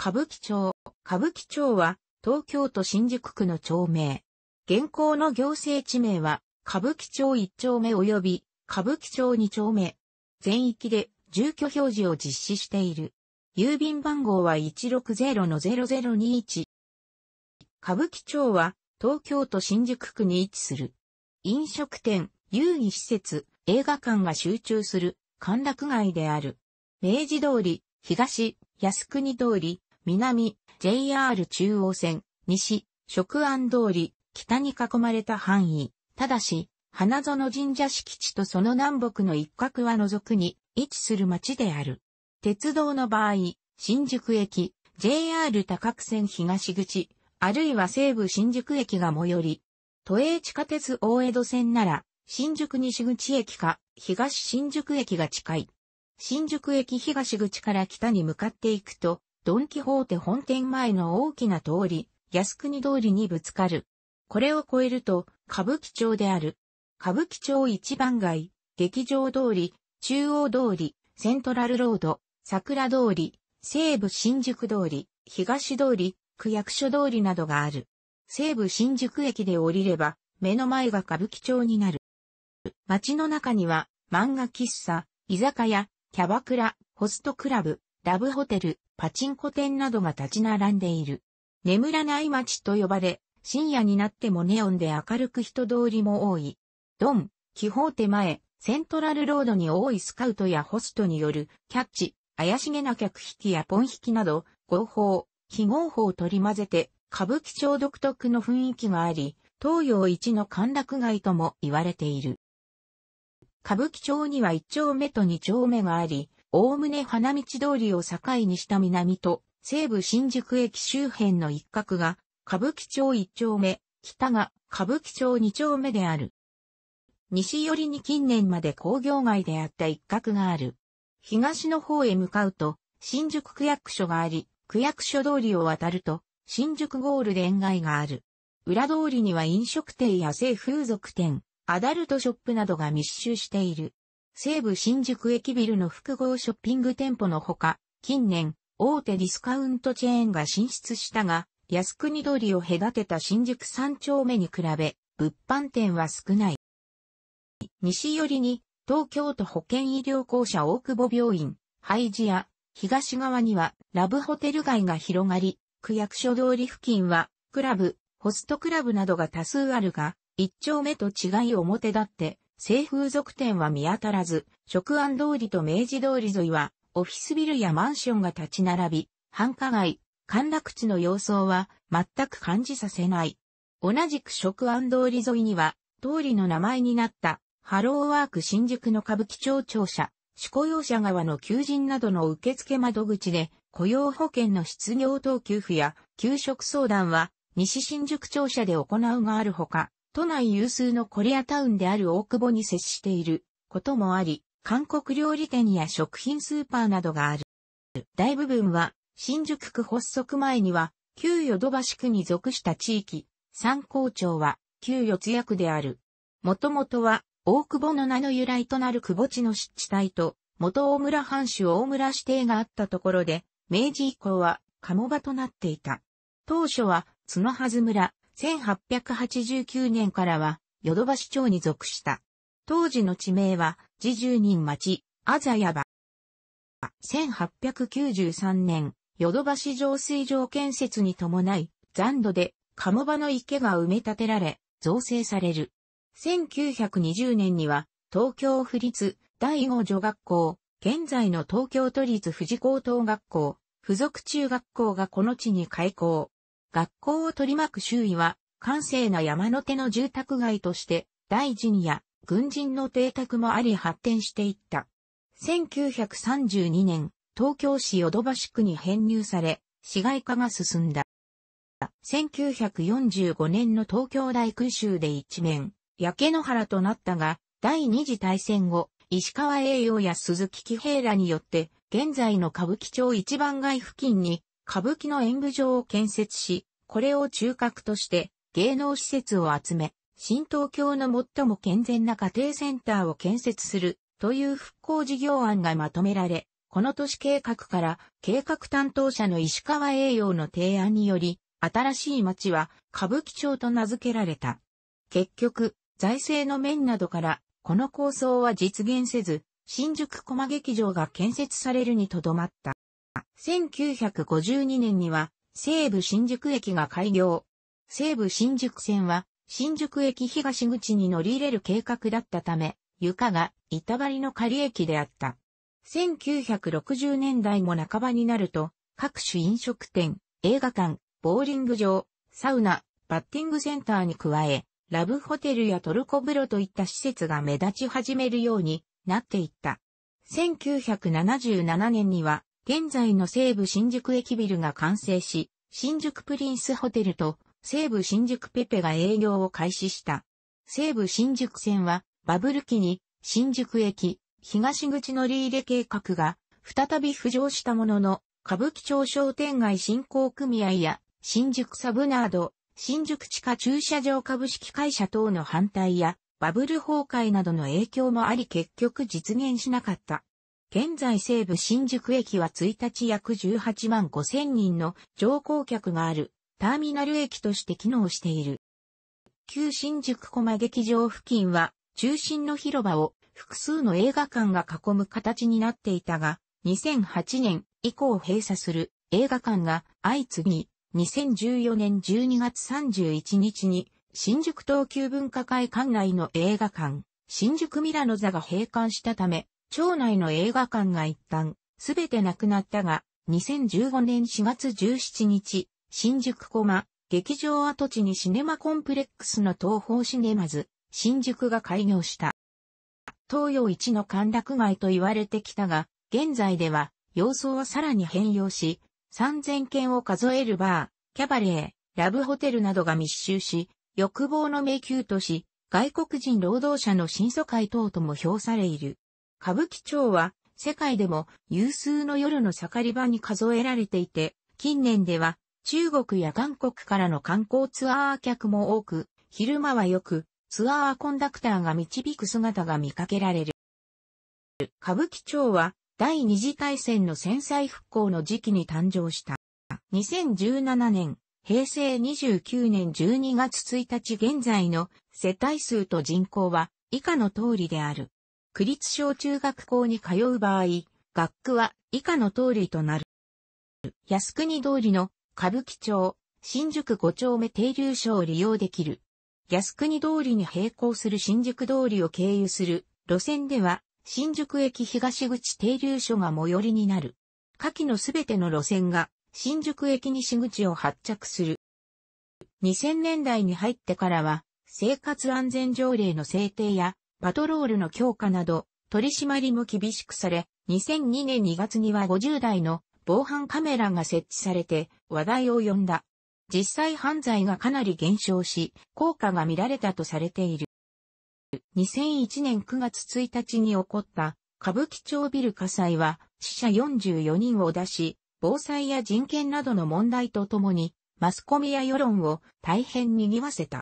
歌舞伎町。歌舞伎町は東京都新宿区の町名。現行の行政地名は歌舞伎町1丁目及び歌舞伎町2丁目。全域で住居表示を実施している。郵便番号は160-0021。歌舞伎町は東京都新宿区に位置する。飲食店、遊戯施設、映画館が集中する歓楽街である。明治通り、東、靖国通り、南、JR 中央線、西、食安通り、北に囲まれた範囲。ただし、花園神社敷地とその南北の一角は除くに位置する町である。鉄道の場合、新宿駅、JR 高久線東口、あるいは西武新宿駅が最寄り。都営地下鉄大江戸線なら、新宿西口駅か東新宿駅が近い。新宿駅東口から北に向かっていくと、ドンキホーテ本店前の大きな通り、靖国通りにぶつかる。これを超えると、歌舞伎町である。歌舞伎町一番街、劇場通り、中央通り、セントラルロード、桜通り、西武新宿通り、東通り、区役所通りなどがある。西武新宿駅で降りれば、目の前が歌舞伎町になる。街の中には、漫画喫茶、居酒屋、キャバクラ、ホストクラブ、ラブホテル、パチンコ店などが立ち並んでいる。眠らない街と呼ばれ、深夜になってもネオンで明るく人通りも多い。ドン、気泡手前、セントラルロードに多いスカウトやホストによるキャッチ、怪しげな客引きやポン引きなど、合法、非合法を取り混ぜて、歌舞伎町独特の雰囲気があり、東洋一の歓楽街とも言われている。歌舞伎町には一丁目と二丁目があり、おおむね花道通りを境にした南と、西武新宿駅周辺の一角が、歌舞伎町一丁目、北が歌舞伎町二丁目である。西寄りに近年まで工業街であった一角がある。東の方へ向かうと、新宿区役所があり、区役所通りを渡ると、新宿ゴールデン街がある。裏通りには飲食店や性風俗店、アダルトショップなどが密集している。西武新宿駅ビルの複合ショッピング店舗のほか、近年、大手ディスカウントチェーンが進出したが、靖国通りを隔てた新宿3丁目に比べ、物販店は少ない。西寄りに、東京都保健医療公社大久保病院、廃寺ア、東側には、ラブホテル街が広がり、区役所通り付近は、クラブ、ホストクラブなどが多数あるが、1丁目と違い表立って、西風俗店は見当たらず、食安通りと明治通り沿いは、オフィスビルやマンションが立ち並び、繁華街、歓楽地の様相は全く感じさせない。同じく食安通り沿いには、通りの名前になったハローワーク新宿の歌舞伎町庁舎、主雇用者側の求人などの受付窓口で、雇用保険の失業等給付や給食相談は、西新宿庁舎で行うがあるほか、都内有数のコリアタウンである大久保に接していることもあり、韓国料理店や食品スーパーなどがある。大部分は新宿区発足前には旧淀橋区に属した地域、三高町は旧四谷区である。もともとは大久保の名の由来となる久保地の湿地帯と元大村藩主大村指定があったところで、明治以降は鴨場となっていた。当初は角はず村、1889年からは、ヨドバシ町に属した。当時の地名は、自住人町、あざやば。1893年、ヨドバシ浄水場建設に伴い、残土で、鴨場の池が埋め立てられ、造成される。1920年には、東京府立第五女学校、現在の東京都立富士高等学校、付属中学校がこの地に開校。学校を取り巻く周囲は、閑静な山の手の住宅街として、大臣や軍人の邸宅もあり発展していった。1932年、東京市ヨドバシ区に編入され、市街化が進んだ。1945年の東京大空襲で一面、焼け野原となったが、第二次大戦後、石川栄養や鈴木喜平らによって、現在の歌舞伎町一番街付近に歌舞伎の演舞場を建設し、これを中核として芸能施設を集め、新東京の最も健全な家庭センターを建設するという復興事業案がまとめられ、この都市計画から計画担当者の石川栄養の提案により、新しい町は歌舞伎町と名付けられた。結局、財政の面などからこの構想は実現せず、新宿駒劇場が建設されるにとどまった。1952年には西武新宿駅が開業。西武新宿線は新宿駅東口に乗り入れる計画だったため、床が板張りの仮駅であった。1960年代も半ばになると、各種飲食店、映画館、ボーリング場、サウナ、バッティングセンターに加え、ラブホテルやトルコ風呂といった施設が目立ち始めるようになっていった。1977年には現在の西武新宿駅ビルが完成し、新宿プリンスホテルと西武新宿ペペが営業を開始した。西武新宿線はバブル期に新宿駅東口乗り入れ計画が再び浮上したものの歌舞伎町商店街振興組合や新宿サブナード、新宿地下駐車場株式会社等の反対やバブル崩壊などの影響もあり結局実現しなかった。現在西武新宿駅は1日約18万5千人の乗降客があるターミナル駅として機能している。旧新宿駒劇場付近は中心の広場を複数の映画館が囲む形になっていたが、2008年以降閉鎖する映画館が相次ぎ、2014年12月31日に新宿東急文化会館内の映画館、新宿ミラノ座が閉館したため、町内の映画館が一旦、すべてなくなったが、2015年4月17日、新宿駒、劇場跡地にシネマコンプレックスの東方シネマズ、新宿が開業した。東洋一の歓楽街と言われてきたが、現在では、様相はさらに変容し、3000件を数えるバー、キャバレー、ラブホテルなどが密集し、欲望の迷宮とし、外国人労働者の新疎会等とも評されいる。歌舞伎町は世界でも有数の夜の盛り場に数えられていて、近年では中国や韓国からの観光ツアー客も多く、昼間はよくツアーコンダクターが導く姿が見かけられる。歌舞伎町は第二次大戦の戦災復興の時期に誕生した。2017年、平成29年12月1日現在の世帯数と人口は以下の通りである。区立小中学校に通う場合、学区は以下の通りとなる。靖国通りの歌舞伎町、新宿五丁目停留所を利用できる。靖国通りに並行する新宿通りを経由する路線では、新宿駅東口停留所が最寄りになる。下記のすべての路線が新宿駅西口を発着する。2000年代に入ってからは、生活安全条例の制定やパトロールの強化など、取り締まりも厳しくされ、2002年2月には50台の防犯カメラが設置されて話題を呼んだ。実際犯罪がかなり減少し、効果が見られたとされている。2001年9月1日に起こった歌舞伎町ビル火災は死者44人を出し、防災や人権などの問題とともに、マスコミや世論を大変賑わせた。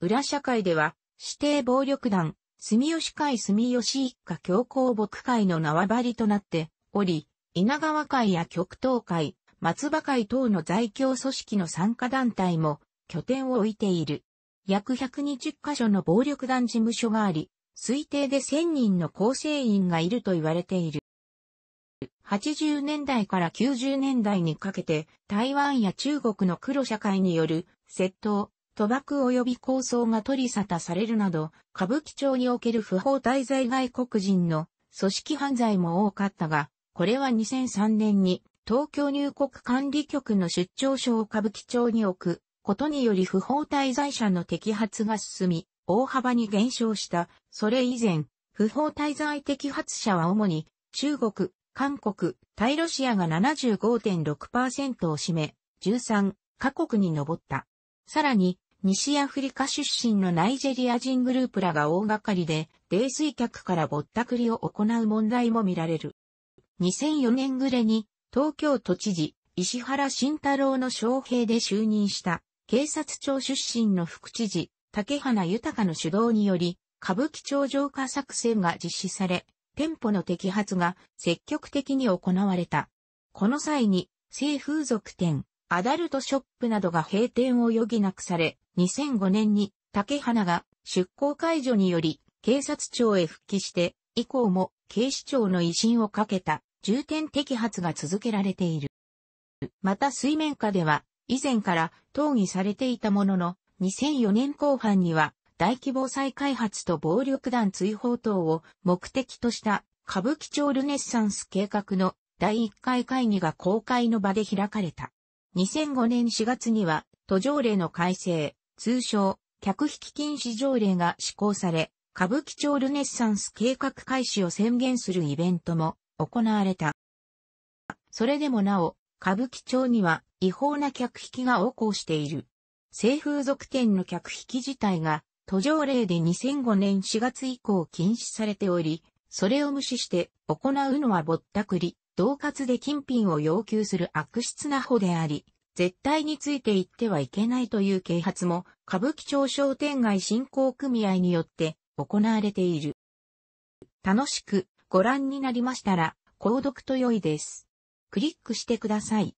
裏社会では指定暴力団住吉会住吉一家教皇牧会の縄張りとなっており、稲川会や極東会、松葉会等の在京組織の参加団体も拠点を置いている。約120カ所の暴力団事務所があり、推定で1000人の構成員がいると言われている。80年代から90年代にかけて台湾や中国の黒社会による窃盗、賭博及び抗争が取り沙汰されるなど、歌舞伎町における不法滞在外国人の組織犯罪も多かったが、これは2003年に東京入国管理局の出張所を歌舞伎町に置くことにより不法滞在者の摘発が進み、大幅に減少した。それ以前、不法滞在摘発者は主に中国、韓国、対ロシアが75.6%を占め、13カ国に上った。さらに、西アフリカ出身のナイジェリア人グループらが大掛かりで、泥酔客からぼったくりを行う問題も見られる。2004年暮れに、東京都知事、石原慎太郎の招聘で就任した、警察庁出身の副知事、竹花豊の主導により、歌舞伎町浄化作戦が実施され、店舗の摘発が積極的に行われた。この際に、性風俗店、アダルトショップなどが閉店を余儀なくされ、2005年に竹花が出向解除により警察庁へ復帰して、以降も警視庁の威信をかけた重点摘発が続けられている。また水面下では、以前から討議されていたものの、2004年後半には大規模再開発と暴力団追放等を目的とした歌舞伎町ルネッサンス計画の第1回会議が公開の場で開かれた。2005年4月には、途上例の改正、通称、客引き禁止条例が施行され、歌舞伎町ルネッサンス計画開始を宣言するイベントも行われた。それでもなお、歌舞伎町には違法な客引きが横行している。性風俗店の客引き自体が途上例で2005年4月以降禁止されており、それを無視して行うのはぼったくり、同喝で金品を要求する悪質な穂であり、絶対について言ってはいけないという啓発も、歌舞伎町商店街振興組合によって行われている。楽しくご覧になりましたら、購読と良いです。クリックしてください。